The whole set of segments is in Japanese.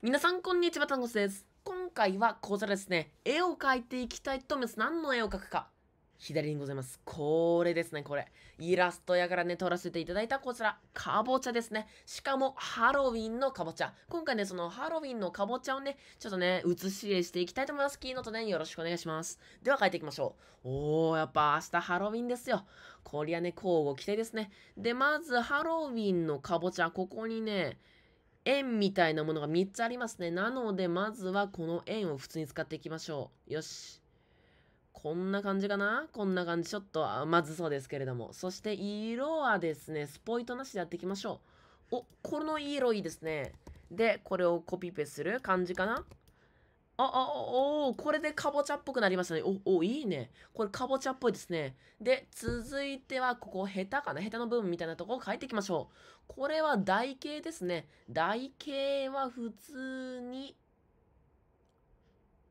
皆さんこんにちは、タンゴスです。今回はこちらですね、絵を描いていきたいと思います。何の絵を描くか。左にございます。これですね、これ。イラストやからね、撮らせていただいたこちら、かぼちゃですね。しかも、ハロウィンのかぼちゃ。今回ね、そのハロウィンのかぼちゃをね、ちょっとね、写し絵していきたいと思います。キーノートね、よろしくお願いします。では、描いていきましょう。おー、やっぱ明日ハロウィンですよ。こりゃね、交互期待ですね。で、まず、ハロウィンのかぼちゃ、ここにね、円みたいなものが3つありますね。なので、まずはこの円を普通に使っていきましょう。よし。こんな感じかなこんな感じ。ちょっとあまずそうですけれども。そして、色はですね、スポイトなしでやっていきましょう。お、この色いいですね。で、これをコピペする感じかなあ、あ、おおこれでかぼちゃっぽくなりましたね。お、お、いいね。これかぼちゃっぽいですね。で、続いては、ここ、ヘタかなヘタの部分みたいなところを書いていきましょう。これは台形ですね。台形は普通に、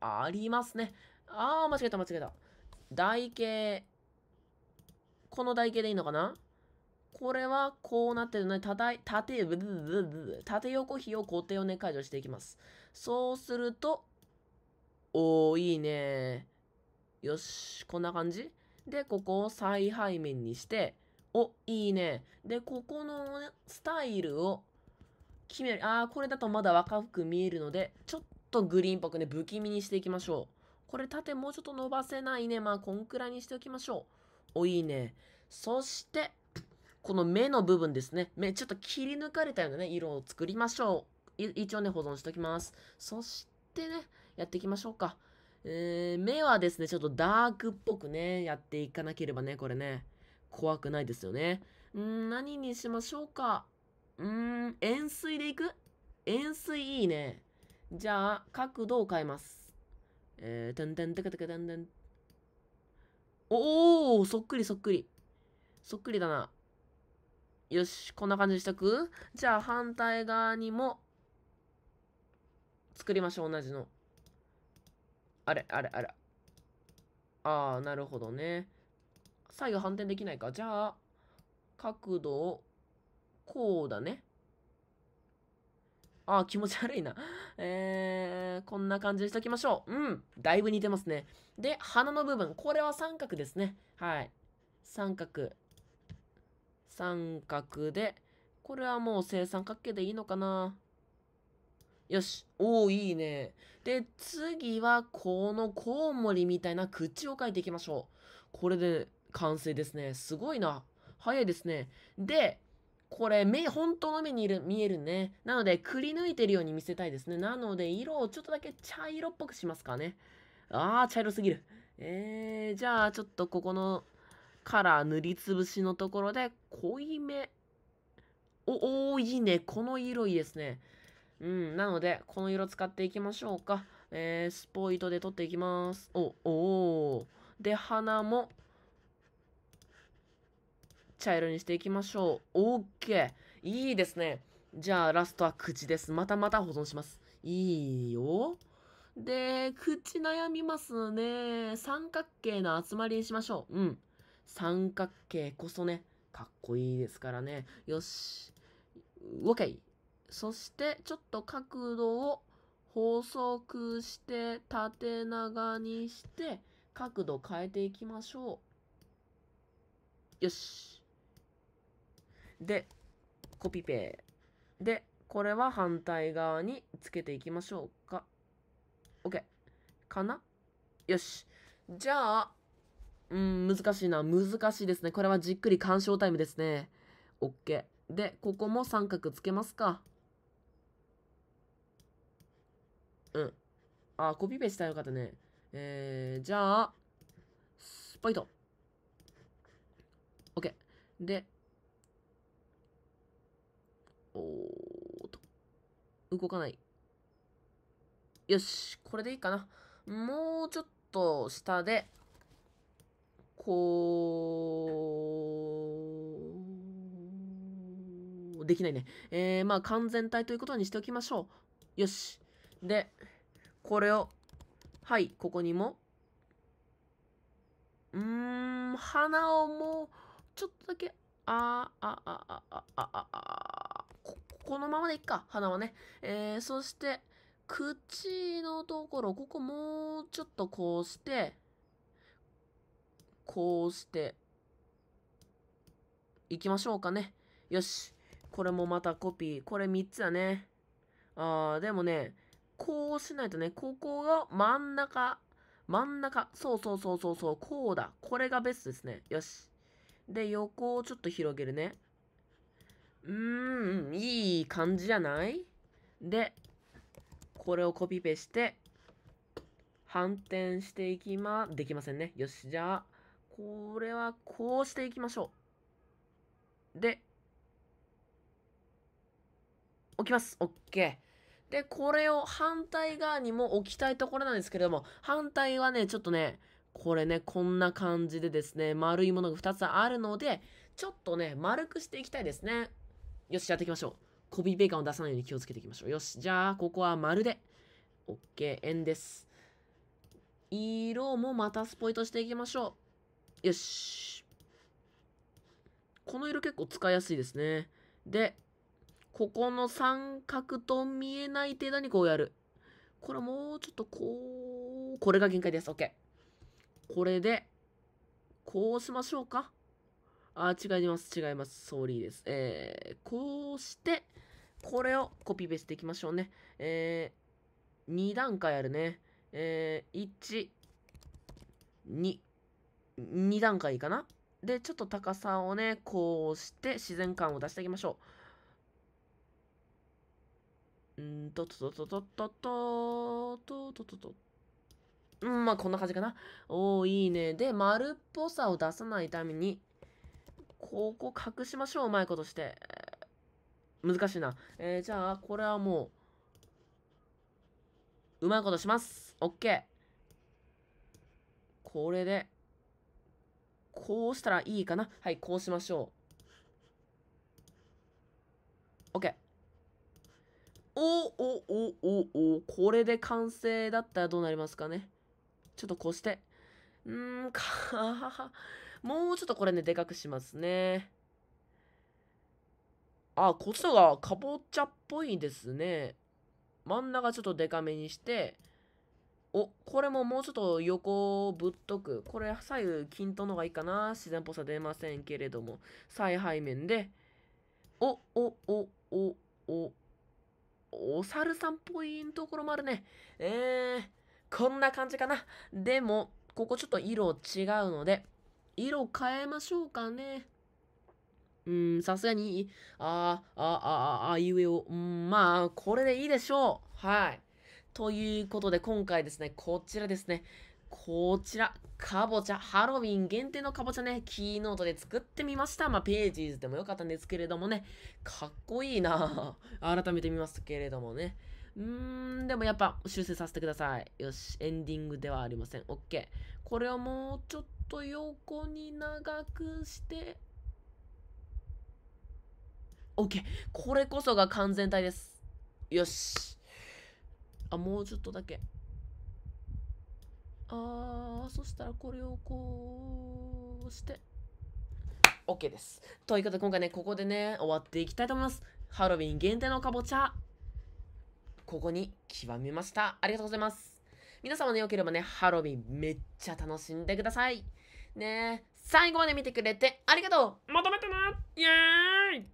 ありますね。あー、間違えた、間違えた。台形。この台形でいいのかなこれはこうなってるので、縦、縦、縦横比を固定をね、解除していきます。そうすると、おー、いいねよし、こんな感じで、ここを再背面にして、お、いいね。で、ここの、ね、スタイルを決める。あー、これだとまだ若く見えるので、ちょっとグリーンっぽくね、不気味にしていきましょう。これ縦もうちょっと伸ばせないね。まあ、こんくらいにしておきましょう。お、いいね。そして、この目の部分ですね。目、ちょっと切り抜かれたようなね、色を作りましょう。一応ね、保存しておきます。そしてね、やっていきましょうか。えー、目はですね、ちょっとダークっぽくね、やっていかなければね、これね、怖くないですよね。ん何にしましょうか。うーん、円錐でいく円錐いいね。じゃあ、角度を変えます。えー、てんてんてかてかてんてん。おー、そっくりそっくり。そっくりだな。よし、こんな感じにしとくじゃあ、反対側にも、作りましょう、同じの。あれ、あれ、あれ。ああ、なるほどね。左右反転できないか。じゃあ、角度を、こうだね。あ気持ち悪いな。えー、こんな感じにしときましょう。うん。だいぶ似てますね。で、鼻の部分。これは三角ですね。はい。三角。三角で、これはもう正三角形でいいのかなよし。おお、いいね。で、次は、このコウモリみたいな口を描いていきましょう。これで完成ですね。すごいな。早いですね。で、これ、目、本当の目にいる見えるね。なので、くり抜いてるように見せたいですね。なので、色をちょっとだけ茶色っぽくしますかね。あー、茶色すぎる。えー、じゃあ、ちょっとここのカラー塗りつぶしのところで、濃い目。お、おいいね。この色いいですね。うん、なので、この色使っていきましょうか。えー、スポイトで取っていきます。お、おー。で、鼻も、茶色にしていきましょう。オッケー。いいですね。じゃあ、ラストは口です。またまた保存します。いいよ。で、口悩みますね。三角形の集まりにしましょう。うん。三角形こそね、かっこいいですからね。よし。OK。そしてちょっと角度を細くして縦長にして角度変えていきましょう。よし。で、コピペ。で、これは反対側につけていきましょうか。OK。かなよし。じゃあ、うん、難しいな。難しいですね。これはじっくり鑑賞タイムですね。OK。で、ここも三角つけますか。うん。あ、コピペしたらよかったね。えー、じゃあ、スパイト。OK。で、おーっと。動かない。よし、これでいいかな。もうちょっと下で、こう、できないね。えー、まあ完全体ということにしておきましょう。よし。で、これを、はい、ここにも。うーん、花をもう、ちょっとだけ、あー、あ、あ、あ、あ、あ、あ、あこ、このままでいっか、花はね。えー、そして、口のところ、ここもうちょっとこうして、こうして、いきましょうかね。よし。これもまたコピー。これ3つだね。あー、でもね、こうしないとね、ここが真ん中、真ん中、そうそうそうそうそう、こうだ。これがベストですね。よし。で、横をちょっと広げるね。うーん、いい感じじゃないで、これをコピペして、反転していきま、できませんね。よし、じゃあ、これはこうしていきましょう。で、置きます。オッケー。で、これを反対側にも置きたいところなんですけれども、反対はね、ちょっとね、これね、こんな感じでですね、丸いものが2つあるので、ちょっとね、丸くしていきたいですね。よし、やっていきましょう。コピペ感を出さないように気をつけていきましょう。よし、じゃあ、ここは丸で。OK、円です。色もまたスポイトしていきましょう。よし。この色結構使いやすいですね。で、ここの三角と見えない程度にこうやる。これもうちょっとこう、これが限界です。OK。これで、こうしましょうか。あ、違います。違います。ソーリーです。えー、こうして、これをコピーベースでいきましょうね。えー、2段階あるね。えー、1、2、2段階かなで、ちょっと高さをね、こうして自然感を出していきましょう。うんととととととととととうん、まあこんな感じかな。おー、いいね。で、丸っぽさを出さないために、ここ隠しましょう、うまいことして。難しいな。えー、じゃあ、これはもう、うまいことします。オッケー。これで、こうしたらいいかな。はい、こうしましょう。オッケー。おおおおおこれで完成だったらどうなりますかねちょっとこうして。んーん、かはは。もうちょっとこれね、でかくしますね。あ、こっちのがかぼちゃっぽいですね。真ん中ちょっとでかめにして、お、これももうちょっと横をぶっとく。これ左右均等の方がいいかな。自然っぽさ出ませんけれども。再背面で、お、お、お、お、お、お猿さんっぽいところもあるね。えー、こんな感じかな。でも、ここちょっと色違うので、色変えましょうかね。うん、さすがに、ああ、ああ、あいうえを、うん、まあ、これでいいでしょう。はい。ということで、今回ですね、こちらですね、こちら、かぼちゃ、ハロウィン限定のかぼちゃね、キーノートで作ってみました。まあ、ページーズでもよかったんですけれどもね、かっこいいな 改めて見ますけれどもね。うーん、でもやっぱ修正させてください。よし、エンディングではありません。OK。これをもうちょっと横に長くして、OK。これこそが完全体です。よし。あ、もうちょっとだけ。あーそしたらこれをこうして OK ですということで今回ねここでね終わっていきたいと思いますハロウィン限定のかぼちゃここに極めましたありがとうございます皆様ねよければねハロウィンめっちゃ楽しんでくださいね最後まで見てくれてありがとうまとめてなイエーイ